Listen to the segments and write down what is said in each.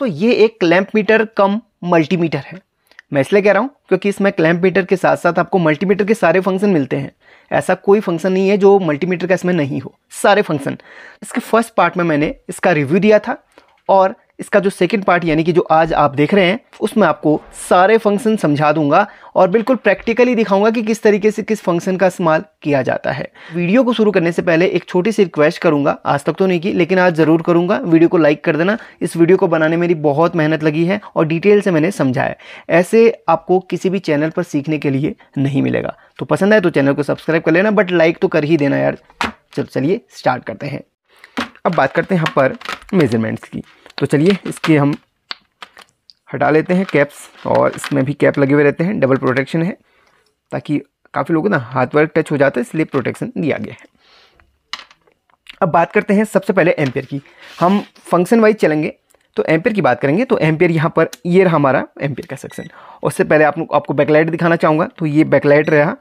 दोस्तों ये एक क्लैंप मीटर कम मल्टीमीटर है मैं इसलिए कह रहा हूँ क्योंकि इसमें क्लैंप मीटर के साथ साथ आपको मल्टीमीटर के सारे फंक्शन मिलते हैं ऐसा कोई फंक्शन नहीं है जो मल्टीमीटर का इसमें नहीं हो सारे फंक्शन इसके फर्स्ट पार्ट में मैंने इसका रिव्यू दिया था और इसका जो सेकंड पार्ट यानी कि जो आज आप देख रहे हैं उसमें आपको सारे फंक्शन समझा दूंगा और बिल्कुल प्रैक्टिकली दिखाऊंगा कि किस तरीके से किस फंक्शन का इस्तेमाल किया जाता है वीडियो को शुरू करने से पहले एक छोटी सी रिक्वेस्ट करूंगा आज तक तो नहीं की लेकिन आज ज़रूर करूंगा वीडियो को लाइक कर देना इस वीडियो को बनाने मेरी बहुत मेहनत लगी है और डिटेल से मैंने समझाया ऐसे आपको किसी भी चैनल पर सीखने के लिए नहीं मिलेगा तो पसंद आए तो चैनल को सब्सक्राइब कर लेना बट लाइक तो कर ही देना यार चलो चलिए स्टार्ट करते हैं अब बात करते हैं यहाँ पर मेजरमेंट्स की तो चलिए इसके हम हटा लेते हैं कैप्स और इसमें भी कैप लगे हुए रहते हैं डबल प्रोटेक्शन है ताकि काफ़ी लोगों ना हाथ वर्क टच हो जाता है इसलिए प्रोटेक्शन दिया गया है अब बात करते हैं सबसे पहले एम्पियर की हम फंक्शन वाइज चलेंगे तो एम्पियर की बात करेंगे तो एम्पियर यहाँ पर ये रहा हमारा एम्पियर का सेक्शन उससे पहले आप, आपको बैकलाइट दिखाना चाहूँगा तो ये बैकलाइट रहा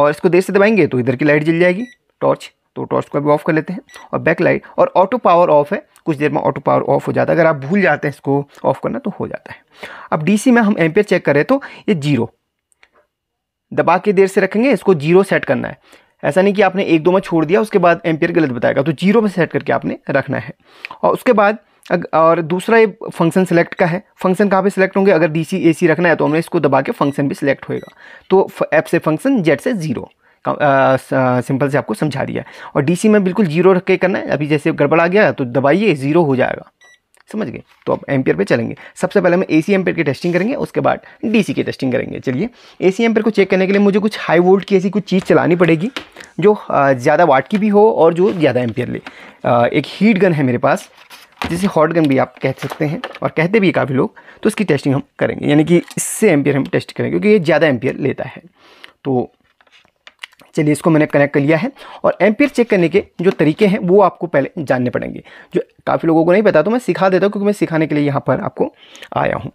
और इसको देर से दबाएंगे तो इधर की लाइट जल जाएगी टॉर्च तो टॉर्च को भी ऑफ कर लेते हैं और बैकलाइट और ऑटो पावर ऑफ है कुछ देर में ऑटो पावर ऑफ हो जाता है अगर आप भूल जाते हैं इसको ऑफ करना तो हो जाता है अब डीसी में हम एम्पेयर चेक करें तो ये जीरो दबा के देर से रखेंगे इसको जीरो सेट करना है ऐसा नहीं कि आपने एक दो में छोड़ दिया उसके बाद एम्पियर गलत बताएगा तो जीरो में सेट करके आपने रखना है और उसके बाद और दूसरा ये फंक्शन सेलेक्ट का है फंक्शन कहाँ पे सिलेक्ट होंगे अगर डी सी ए सी रखना है तो हमने इसको दबा के फंक्शन भी सिलेक्ट होएगा तो एफ से फंक्शन जेड से ज़ीरो सिंपल से आपको समझा दिया और डी में बिल्कुल जीरो रख के करना है अभी जैसे गड़बड़ आ गया तो दबाइए ज़ीरो हो जाएगा समझ गए तो अब एम्पियर पे चलेंगे सबसे पहले हम ए सी एम्पियर की टेस्टिंग करेंगे उसके बाद डीसी की टेस्टिंग करेंगे चलिए ए सी एम्पियर को चेक करने के लिए मुझे कुछ हाई वोल्ट की ऐसी कुछ चीज़ चलानी पड़ेगी जो ज़्यादा वाट की भी हो और जो ज़्यादा एम्पियर ले एक हीट गन है मेरे पास जिसे हॉट गन भी आप कह सकते हैं और कहते भी हैं काफ़ी लोग तो उसकी टेस्टिंग हम करेंगे यानी कि इससे एम्पियर हम टेस्ट करेंगे क्योंकि ये ज़्यादा एम्पियर लेता है तो चलिए इसको मैंने कनेक्ट कर लिया है और एम्पियर चेक करने के जो तरीके हैं वो आपको पहले जानने पड़ेंगे जो काफ़ी लोगों को नहीं पता तो मैं सिखा देता हूँ क्योंकि मैं सिखाने के लिए यहाँ पर आपको आया हूँ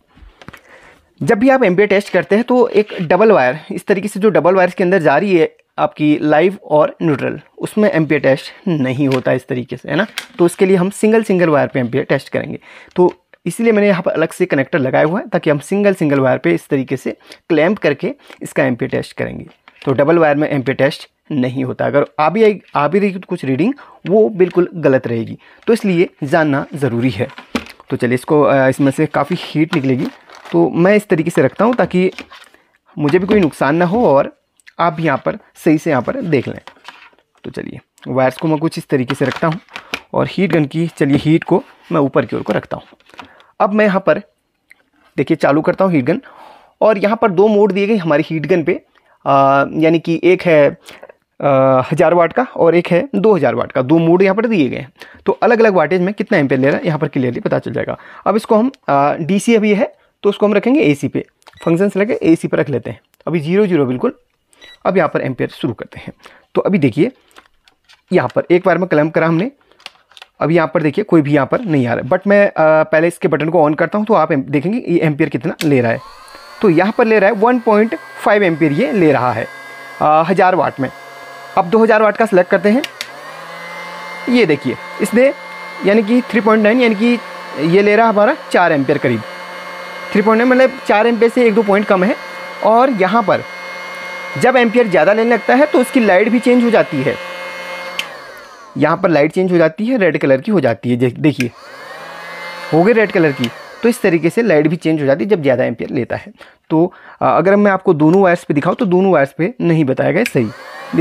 जब भी आप एम्पियर टेस्ट करते हैं तो एक डबल वायर इस तरीके से जो डबल वायर के अंदर जा रही है आपकी लाइव और न्यूट्रल उसमें एम्पियर टेस्ट नहीं होता इस तरीके से है ना तो उसके लिए हम सिंगल सिंगल वायर पर एम्पियर टेस्ट करेंगे तो इसीलिए मैंने यहाँ पर अलग से कनेक्टर लगाया हुआ है ताकि हम सिंगल सिंगल वायर पर इस तरीके से क्लैम्प करके इसका एम्पियर टेस्ट करेंगे तो डबल वायर में एम टेस्ट नहीं होता अगर आ भी आई आ भी रही कुछ रीडिंग वो बिल्कुल गलत रहेगी तो इसलिए जानना ज़रूरी है तो चलिए इसको इसमें से काफ़ी हीट निकलेगी तो मैं इस तरीके से रखता हूँ ताकि मुझे भी कोई नुकसान ना हो और आप भी यहाँ पर सही से यहाँ पर देख लें तो चलिए वायर्स को मैं कुछ इस तरीके से रखता हूँ और हीट गन की चलिए हीट को मैं ऊपर की ओर को रखता हूँ अब मैं यहाँ पर देखिए चालू करता हूँ हीट गन और यहाँ पर दो मोड दिए गए हमारी हीट गन पे यानी कि एक है हज़ार वाट का और एक है दो हज़ार वाट का दो मोड यहाँ पर दिए गए हैं तो अलग अलग वाटेज में कितना एम्पेयर ले रहा है यहाँ पर क्लियरली पता चल जाएगा अब इसको हम डी सी अभी है तो उसको हम रखेंगे ए सी पे फंक्शन से लेकर ए सी पर रख लेते हैं अभी जीरो जीरो बिल्कुल अब यहाँ पर एम्पेयर शुरू करते हैं तो अभी देखिए यहाँ पर एक बार में क्लैम्प करा हमने अब यहाँ पर देखिए कोई भी यहाँ पर नहीं आ रहा है बट मैं आ, पहले इसके बटन को ऑन करता हूँ तो आप देखेंगे ये एम्पियर कितना ले रहा है तो यहाँ पर ले रहा है वन पॉइंट फाइव एम्पियर ये ले रहा है हज़ार वाट में अब दो हज़ार वाट का सिलेक्ट करते हैं ये देखिए इसने यानी कि थ्री पॉइंट नाइन यानी कि ये ले रहा हमारा चार एम्पियर करीब थ्री पॉइंट नाइन मतलब चार एम्पियर से एक दो पॉइंट कम है और यहाँ पर जब एम्पियर ज़्यादा लेने लगता है तो उसकी लाइट भी चेंज हो जाती है यहाँ पर लाइट चेंज हो जाती है रेड कलर की हो जाती है देखिए हो गई रेड कलर की तो इस तरीके से लाइट भी चेंज हो जाती है जब ज़्यादा एम्पियर लेता है तो अगर मैं आपको दोनों वायर्स पे दिखाऊँ तो दोनों वायर्स पे नहीं बताया गया सही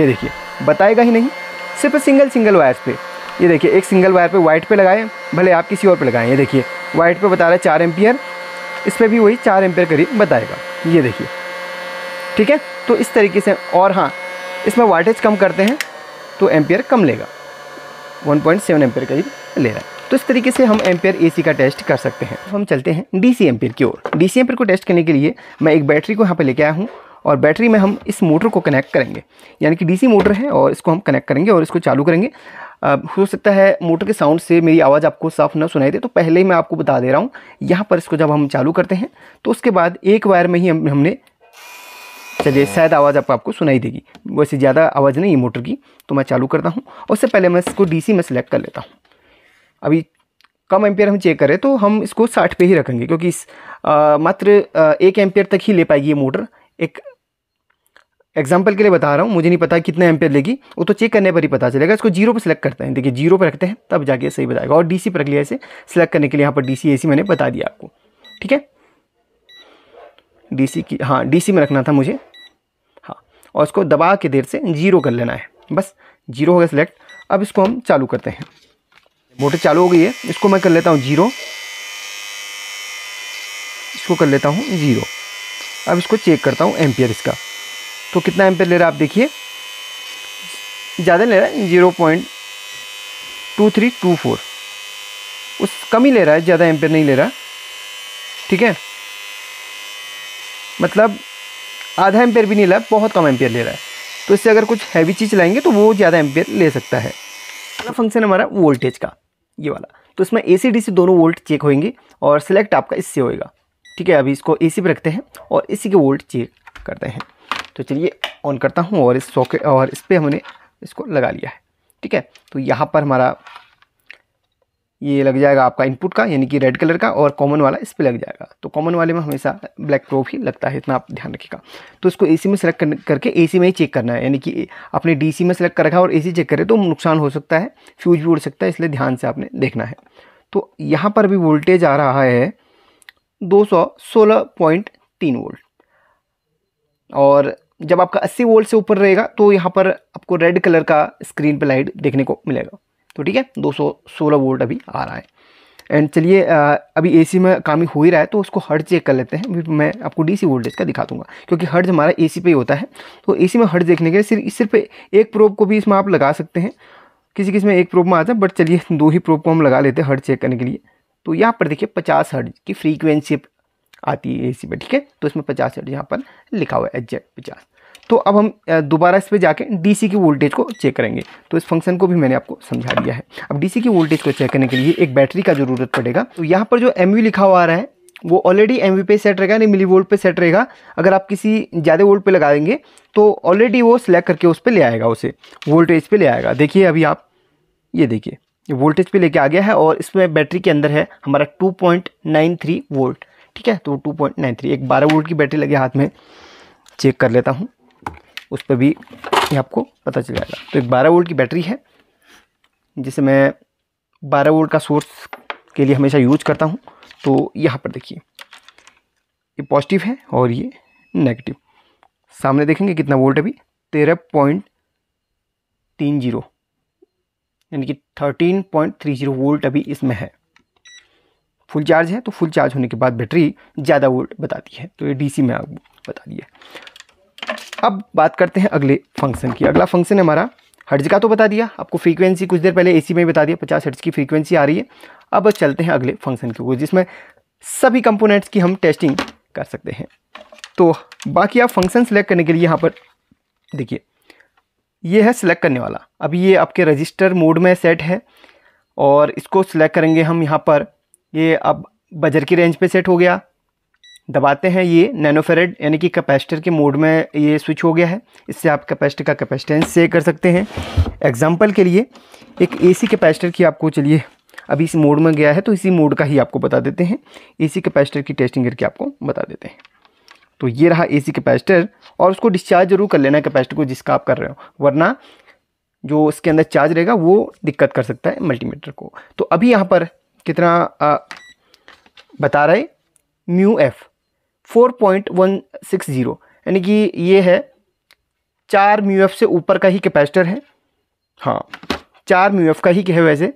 ये देखिए बताएगा ही नहीं सिर्फ सिंगल सिंगल वायर्स पे ये देखिए एक सिंगल वायर पे वाइट पे लगाएं भले आप किसी और पे लगाएं ये देखिए वाइट पे बता रहा है चार एम्पियर इस पर भी वही चार एम्पियर करीब बताएगा ये देखिए ठीक है तो इस तरीके से और हाँ इसमें वाटेज कम करते हैं तो एम्पियर कम लेगा 1.7 एम्पियर करीब ले रहा है तो इस तरीके से हम एम्पेयर एसी का टेस्ट कर सकते हैं हम चलते हैं डीसी एम्पेयर की ओर डीसी एम्पेयर को टेस्ट करने के लिए मैं एक बैटरी को यहाँ पर लेके आया हूँ और बैटरी में हम इस मोटर को कनेक्ट करेंगे यानी कि डीसी मोटर है और इसको हम कनेक्ट करेंगे और इसको चालू करेंगे हो सकता है मोटर के साउंड से मेरी आवाज़ आपको साफ़ ना सुनाई दे तो पहले ही मैं आपको बता दे रहा हूँ यहाँ पर इसको जब हम चालू करते हैं तो उसके बाद एक वायर में ही हम, हमने चलिए शायद आवाज़ आपको आपको सुनाई देगी वैसे ज़्यादा आवाज़ नहीं है मोटर की तो मैं चालू करता हूँ उससे पहले मैं इसको डी में सेलेक्ट कर लेता हूँ अभी कम एम्पेयर हम चेक करें तो हम इसको साठ पे ही रखेंगे क्योंकि इस मात्र एक एम्पेयर तक ही ले पाएगी ये मोटर एक एग्जाम्पल के लिए बता रहा हूँ मुझे नहीं पता कितना एम्पेयर लेगी वो तो चेक करने पर ही पता चलेगा इसको जीरो पर सेलेक्ट करते हैं देखिए जीरो पर रखते हैं तब जाके सही बताएगा और डी पर रख लिया इसे सेलेक्ट करने के लिए यहाँ पर डी सी मैंने बता दिया आपको ठीक है डी की हाँ डी में रखना था मुझे हाँ और इसको दबा के देर से जीरो कर लेना है बस जीरो हो गया सिलेक्ट अब इसको हम चालू करते हैं मोटर चालू हो गई है इसको मैं कर लेता हूँ जीरो इसको कर लेता हूँ ज़ीरो अब इसको चेक करता हूँ एम्पियर इसका तो कितना एम्पियर ले रहा है आप देखिए ज़्यादा ले रहा है zero point two three two four उस कम ही ले रहा है ज़्यादा एम्पियर नहीं ले रहा ठीक है मतलब आधा एम्पियर भी नहीं ले रहा बहुत कम एम्पियर ले रहा है तो इससे अगर कुछ हैवी चीज़ लाएंगे तो वो ज़्यादा एम्पियर ले सकता है फंक्शन हमारा वोल्टेज का ये वाला तो इसमें ए सी डी सी दोनों वोल्ट चेक होंगे और सिलेक्ट आपका इससे होएगा ठीक है अभी इसको ए सी पर रखते हैं और इसी के वोल्ट चेक करते हैं तो चलिए ऑन करता हूँ और इस सॉकेट और इस पर हमने इसको लगा लिया है ठीक है तो यहाँ पर हमारा ये लग जाएगा आपका इनपुट का यानी कि रेड कलर का और कॉमन वाला इस पर लग जाएगा तो कॉमन वाले में हमेशा ब्लैक प्रोफ ही लगता है इतना आप ध्यान रखिएगा तो इसको ए में सेलेक्ट करके ए में ही चेक करना है यानी कि आपने डी में सेलेक्ट कर रखा और ए चेक करें तो नुकसान हो सकता है फ्यूज भी उड़ सकता है इसलिए ध्यान से आपने देखना है तो यहाँ पर भी वोल्टेज आ रहा है दो वोल्ट और जब आपका अस्सी वोल्ट से ऊपर रहेगा तो यहाँ पर आपको रेड कलर का स्क्रीन पर लाइट देखने को मिलेगा तो ठीक है दो वोल्ट अभी आ रहा है एंड चलिए अभी एसी में काम ही हो ही रहा है तो उसको हर्ज चेक कर लेते हैं मैं आपको डीसी वोल्टेज का दिखा दूंगा क्योंकि हर्ज हमारा एसी पे ही होता है तो एसी में हर्ज देखने के लिए सिर्फ सिर्फ एक प्रोब को भी इसमें आप लगा सकते हैं किसी किसी में एक प्रोब में आता है बट चलिए दो ही प्रोब को हम लगा लेते हैं हर्ज चेक करने के लिए तो यहाँ पर देखिए पचास हर्ज की फ्रीक्वेंसी आती है ए सी ठीक है तो इसमें पचास हर्ज यहाँ पर लिखा हुआ है जेड पचास तो अब हम दोबारा इस पर जाके डीसी की वोल्टेज को चेक करेंगे तो इस फंक्शन को भी मैंने आपको समझा दिया है अब डीसी की वोल्टेज को चेक करने के लिए एक बैटरी का ज़रूरत पड़ेगा तो यहाँ पर जो एम लिखा हुआ आ रहा है वो ऑलरेडी एम पे सेट रहेगा यानी मिली वोल्ट पर सेट रहेगा अगर आप किसी ज़्यादा वोल्ट पे लगा देंगे तो ऑलरेडी वो सिलेक्ट करके उस पर ले आएगा उसे वोल्टेज पे ले आएगा देखिए अभी आप ये देखिए ये वोल्टेज पे लेके आ गया है और इसमें बैटरी के अंदर है हमारा 2.93 वोल्ट ठीक है तो 2.93 एक 12 वोल्ट की बैटरी लगे हाथ में चेक कर लेता हूँ उस पर भी ये आपको पता चल जाएगा तो एक बारह वोल्ट की बैटरी है जिसे मैं बारह वोल्ट का सोर्स के लिए हमेशा यूज करता हूँ तो यहाँ पर देखिए ये पॉजिटिव है और ये नेगेटिव सामने देखेंगे कितना वोल्ट अभी तेरह पॉइंट तीन जीरो यानी कि thirteen point three zero volt अभी इसमें है फुल चार्ज है तो फुल चार्ज होने के बाद बैटरी ज़्यादा वोल्ट बताती है तो ये डीसी में आपको बता दिया अब बात करते हैं अगले फंक्शन की अगला फंक्शन है हमारा हर्ज का तो बता दिया आपको फ्रीक्वेंसी कुछ देर पहले एसी में बता दिया पचास हर्ज की फ्रीक्वेंसी आ रही है अब चलते हैं अगले फंक्शन की ओर जिसमें सभी कंपोनेंट्स की हम टेस्टिंग कर सकते हैं तो बाकी आप फंक्शन सेलेक्ट करने के लिए यहाँ पर देखिए ये है सिलेक्ट करने वाला अभी ये आपके रजिस्टर मोड में सेट है और इसको सिलेक्ट करेंगे हम यहाँ पर ये अब बजर की रेंज पे सेट हो गया दबाते हैं ये नैनोफेरेड यानी कि कैपेसिटर के मोड में ये स्विच हो गया है इससे आप कैपेसिटर का कैपेसिटेंस से कर सकते हैं एग्जांपल के लिए एक एसी कैपेसिटर की आपको चलिए अभी इस मोड में गया है तो इसी मोड का ही आपको बता देते हैं एसी कैपेसिटर की टेस्टिंग करके आपको बता देते हैं तो ये रहा ए कैपेसिटर और उसको डिस्चार्ज जरूर कर लेना कैपेसिटर को जिसका आप कर रहे हो वरना जो उसके अंदर चार्ज रहेगा वो दिक्कत कर सकता है मल्टीमीटर को तो अभी यहाँ पर कितना आ, बता रहे mu F four point one six zero यानी कि ये है चार म्यू एफ से ऊपर का ही कैपेसिटर है हाँ चार म्यू एफ का ही है वैसे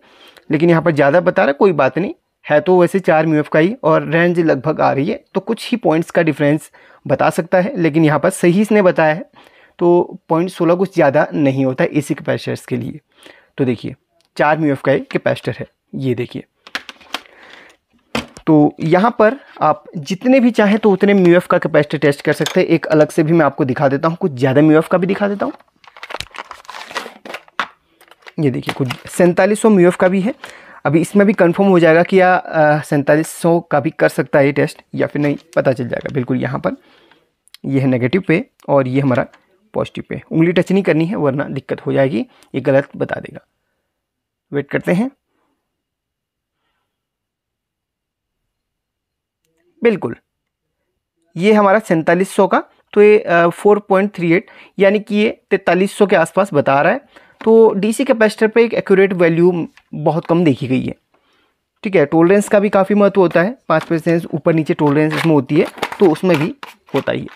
लेकिन यहाँ पर ज़्यादा बता रहा है कोई बात नहीं है तो वैसे चार म्यू एफ का ही और रेंज लगभग आ रही है तो कुछ ही पॉइंट्स का डिफरेंस बता सकता है लेकिन यहाँ पर सही इसने बताया है तो पॉइंट सोलह कुछ ज़्यादा नहीं होता है एसी कैपेसिटर्स के लिए तो देखिए चार म्यू एफ का ही कैपेसिटर है ये देखिए तो यहाँ पर आप जितने भी चाहें तो उतने म्यू का कैपेसिटी टेस्ट कर सकते हैं एक अलग से भी मैं आपको दिखा देता हूँ कुछ ज़्यादा म्यू का भी दिखा देता हूँ ये देखिए कुछ सैंतालीस सौ का भी है अभी इसमें भी कंफर्म हो जाएगा कि या सैंतालीस सौ का भी कर सकता है ये टेस्ट या फिर नहीं पता चल जाएगा बिल्कुल यहाँ पर ये है नेगेटिव पे और ये हमारा पॉजिटिव पे उंगली टच नहीं करनी है वरना दिक्कत हो जाएगी ये गलत बता देगा वेट करते हैं बिल्कुल ये हमारा सैंतालीस सौ का तो ये फोर पॉइंट थ्री एट यानी कि ये तैंतालीस सौ के आसपास बता रहा है तो डीसी कैपेसिटर पे एक एक्यूरेट वैल्यू बहुत कम देखी गई है ठीक है टोलरेंस का भी काफ़ी महत्व होता है पाँच परसेंट ऊपर नीचे टोलरेंस इसमें होती है तो उसमें भी होता ही है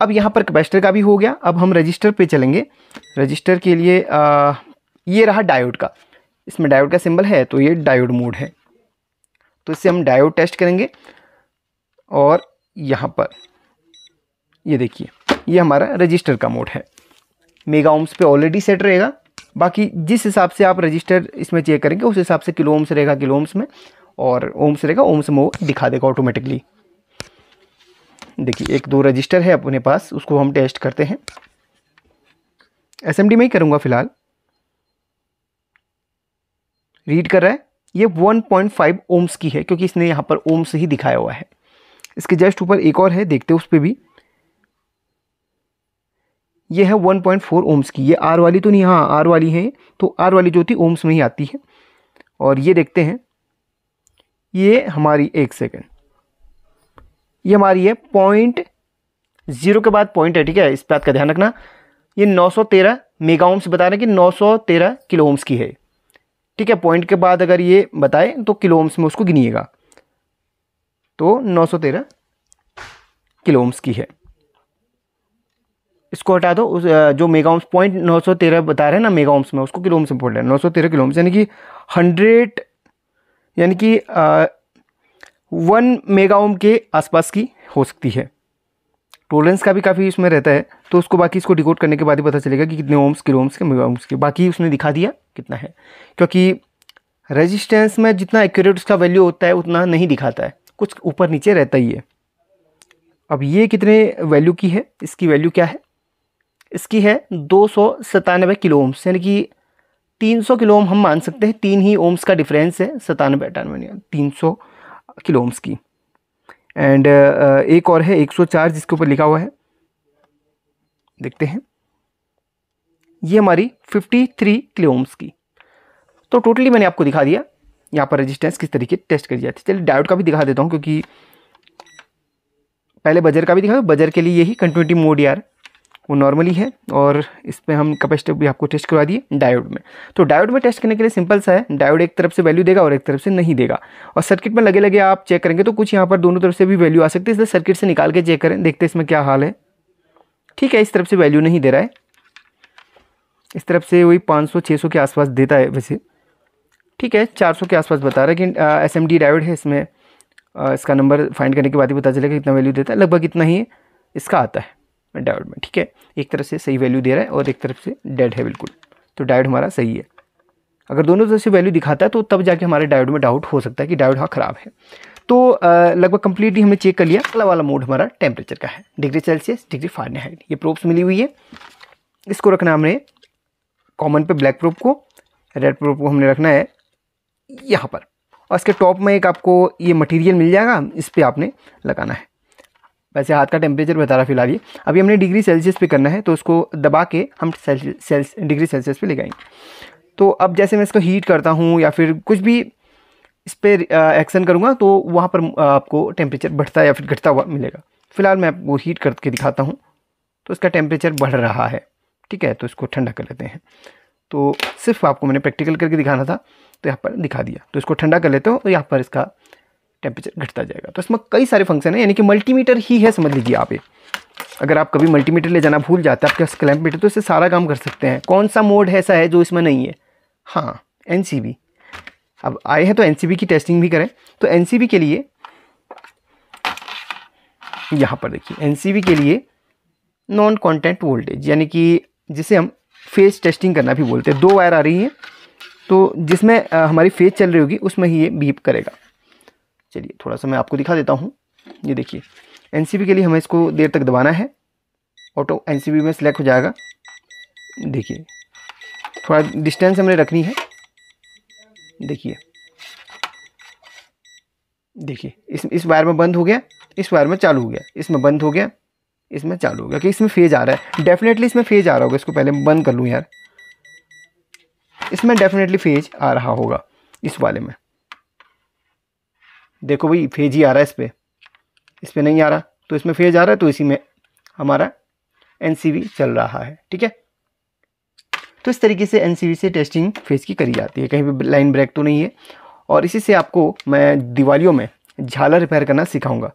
अब यहाँ पर कैपेसिटर का भी हो गया अब हम रजिस्टर पे चलेंगे रजिस्टर के लिए आ, ये रहा डायोड का इसमें डायोड का सिंबल है तो ये डायोड मोड है तो इससे हम डायोड टेस्ट करेंगे और यहाँ पर ये देखिए ये हमारा रजिस्टर का मोड है मेगा ओम्स पे ऑलरेडी सेट रहेगा बाकी जिस हिसाब से आप रजिस्टर इसमें चेक करेंगे उस हिसाब से किलो ओम्स रहेगा किलो ओम्स में और ओम्स रहेगा ओम्स में दिखा देगा ऑटोमेटिकली देखिए एक दो रजिस्टर है अपने पास उसको हम टेस्ट करते हैं एस में ही करूँगा फ़िलहाल रीड कर रहा है ये 1.5 ओम्स की है क्योंकि इसने यहाँ पर ओम्स ही दिखाया हुआ है इसके जस्ट ऊपर एक और है देखते उस पर भी ये है 1.4 पॉइंट ओम्स की ये आर वाली तो नहीं हाँ आर वाली है तो आर वाली जो थी ओम्स में ही आती है और ये देखते हैं ये हमारी एक सेकेंड ये हमारी है पॉइंट जीरो के बाद पॉइंट है ठीक है इस बात का ध्यान रखना ये 913 मेगा ओम्स बता रहे हैं कि 913 किलो ओम्स की है ठीक है पॉइंट के बाद अगर ये बताएं तो किलो ओम्स में उसको गिनिएगा तो नौ सौ तेरह किलो ओम्स की है इसको हटा दो उस जो मेगा ओम्स पॉइंट नौ सौ तेरह बता रहे हैं ना मेगा ओम्स में उसको किलो ओम्स में बोल रहे हैं नौ सौ तेरह किलो ओम्स यानी कि हंड्रेड यानी कि वन मेगा ओम के आसपास की हो सकती है टोलेंस का भी काफ़ी इसमें रहता है तो उसको बाकी इसको डिकोड करने के बाद ही पता चलेगा कि कितने ओम्स किलो ओम्स के मेगा ओम्स के बाकी उसने दिखा दिया कितना है क्योंकि रेजिस्टेंस में जितना एक्यूरेट उसका वैल्यू होता है उतना नहीं दिखाता है कुछ ऊपर नीचे रहता ही है अब ये कितने वैल्यू की है इसकी वैल्यू क्या है इसकी है दो सौ सतानवे किलो ओम्स यानी कि तीन सौ किलो ओम हम मान सकते हैं तीन ही ओम्स का डिफरेंस है सतानवे अटानवे तीन सौ किलो ओम्स की एंड uh, एक और है एक सौ चार जिसके ऊपर लिखा हुआ है देखते हैं ये हमारी फिफ्टी थ्री किलो ओम्स की तो टोटली मैंने आपको दिखा दिया यहाँ पर रेजिस्टेंस किस तरीके टेस्ट करी जाती है चलिए डायोड का भी दिखा देता हूँ क्योंकि पहले बजर का भी दिखा बजर के लिए यही कंटिन्यूटी मोड यार वो नॉर्मली है और इस पर हम कैपेसिटर भी आपको टेस्ट करवा दिए डायोड में तो डायोड में टेस्ट करने के लिए सिंपल सा है डायोड एक तरफ से वैल्यू देगा और एक तरफ से नहीं देगा और सर्किट में लगे लगे आप चेक करेंगे तो कुछ यहाँ पर दोनों तरफ से भी वैल्यू आ सकती है इसलिए सर्किट से निकाल के चेक करें देखते हैं इसमें क्या हाल है ठीक है इस तरफ से वैल्यू नहीं दे रहा है इस तरफ से वही पाँच सौ के आसपास देता है वैसे ठीक है 400 के आसपास बता रहा है कि एस एम डी है इसमें आ, इसका नंबर फाइंड करने के बाद ही पता चलेगा कितना वैल्यू देता है लगभग इतना ही इसका आता है डायोड में ठीक है एक तरफ से सही वैल्यू दे रहा है और एक तरफ से डेड है बिल्कुल तो डायोड हमारा सही है अगर दोनों तरफ से वैल्यू दिखाता है तो तब जाके हमारे डायोड में डाउट हो सकता है कि डायोड हाँ ख़राब है तो लगभग कम्प्लीटली हमने चेक कर लिया अगला वाला मोड हमारा टेम्परेचर का है डिग्री सेल्सियस डिग्री फारेनहाइट ये प्रोप्स मिली हुई है इसको रखना हमने कॉमन पे ब्लैक प्रोप को रेड प्रोप को हमने रखना है यहाँ पर और इसके टॉप में एक आपको ये मटेरियल मिल जाएगा इस पर आपने लगाना है वैसे हाथ का टेम्परेचर बता रहा फिलहाल ये अभी हमने डिग्री सेल्सियस पे करना है तो उसको दबा के हम सेल्स डिग्री सेल्सियस पे ले जाएंगे तो अब जैसे मैं इसको हीट करता हूँ या फिर कुछ भी इस पर एक्शन करूँगा तो वहाँ पर आपको टेम्परेचर बढ़ता या फिर घटता हुआ मिलेगा फिलहाल मैं आपको हीट करके दिखाता हूँ तो इसका टेम्परेचर बढ़ रहा है ठीक है तो इसको ठंडा कर लेते हैं तो सिर्फ आपको मैंने प्रैक्टिकल करके दिखाना था तो यहाँ पर दिखा दिया तो इसको ठंडा कर लेते हो तो यहाँ पर इसका टेम्परेचर घटता जाएगा तो इसमें कई सारे फंक्शन है यानी कि मल्टीमीटर ही है समझ लीजिए आप ये अगर आप कभी मल्टीमीटर ले जाना भूल जाते हैं आपके पास मीटर तो इससे सारा काम कर सकते हैं कौन सा मोड ऐसा है जो इसमें नहीं है हाँ एन अब आए हैं तो एन की टेस्टिंग भी करें तो एन के लिए यहाँ पर देखिए एन के लिए नॉन कॉन्टेंट वोल्टेज यानी कि जिसे हम फेस टेस्टिंग करना भी बोलते हैं दो वायर आ रही है तो जिसमें हमारी फेज चल रही होगी उसमें ही ये बीप करेगा चलिए थोड़ा सा मैं आपको दिखा देता हूँ ये देखिए एन के लिए हमें इसको देर तक दबाना है ऑटो एन में सेलेक्ट हो जाएगा देखिए थोड़ा डिस्टेंस हमने रखनी है देखिए देखिए इस इस वायर में बंद हो गया इस वायर में चालू हो गया इसमें बंद हो गया इसमें चालू हो गया कि इसमें फेज आ रहा है डेफिनेटली इसमें फेज आ रहा होगा इसको पहले बंद कर लूँ यार इसमें डेफिनेटली फेज आ रहा होगा इस वाले में देखो भाई फेज ही आ रहा है इस पर इस पर नहीं आ रहा तो इसमें फेज आ रहा है तो इसी में हमारा एन चल रहा है ठीक है तो इस तरीके से एन से टेस्टिंग फेज की करी जाती है कहीं भी लाइन ब्रेक तो नहीं है और इसी से आपको मैं दिवालियों में झाला रिपेयर करना सिखाऊंगा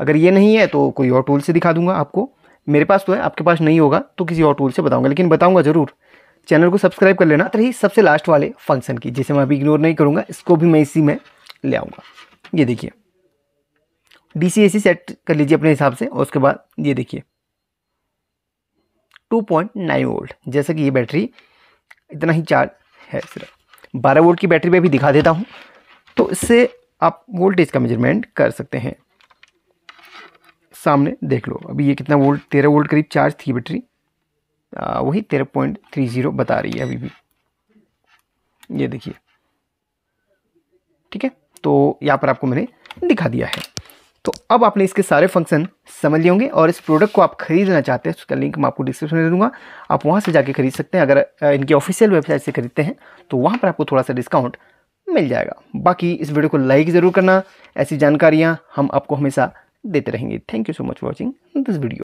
अगर ये नहीं है तो कोई और टूल से दिखा दूंगा आपको मेरे पास तो है आपके पास नहीं होगा तो किसी और टूल से बताऊंगा लेकिन बताऊंगा ज़रूर चैनल को सब्सक्राइब कर लेना रही सबसे लास्ट वाले फंक्शन की जिसे मैं अभी इग्नोर नहीं करूँगा इसको भी मैं इसी में ले आऊँगा ये देखिए डी सी ए सी सेट कर लीजिए अपने हिसाब से और उसके बाद ये देखिए 2.9 वोल्ट जैसा कि ये बैटरी इतना ही चार्ज है सिर्फ 12 वोल्ट की बैटरी मैं भी दिखा देता हूँ तो इससे आप वोल्टेज का मेजरमेंट कर सकते हैं सामने देख लो अभी ये कितना वोल्ट तेरह वोल्ट करीब चार्ज थी बैटरी वही तेरह पॉइंट थ्री ज़ीरो बता रही है अभी भी ये देखिए ठीक है तो यहाँ पर आपको मैंने दिखा दिया है तो अब आपने इसके सारे फंक्शन समझ लिए होंगे और इस प्रोडक्ट को आप खरीदना चाहते हैं तो उसका लिंक मैं आपको डिस्क्रिप्शन में दे दूंगा आप वहाँ से जाके खरीद सकते हैं अगर इनकी ऑफिशियल वेबसाइट से खरीदते हैं तो वहाँ पर आपको थोड़ा सा डिस्काउंट मिल जाएगा बाकी इस वीडियो को लाइक ज़रूर करना ऐसी जानकारियाँ हम आपको हमेशा देते रहेंगे thank you so much watching this video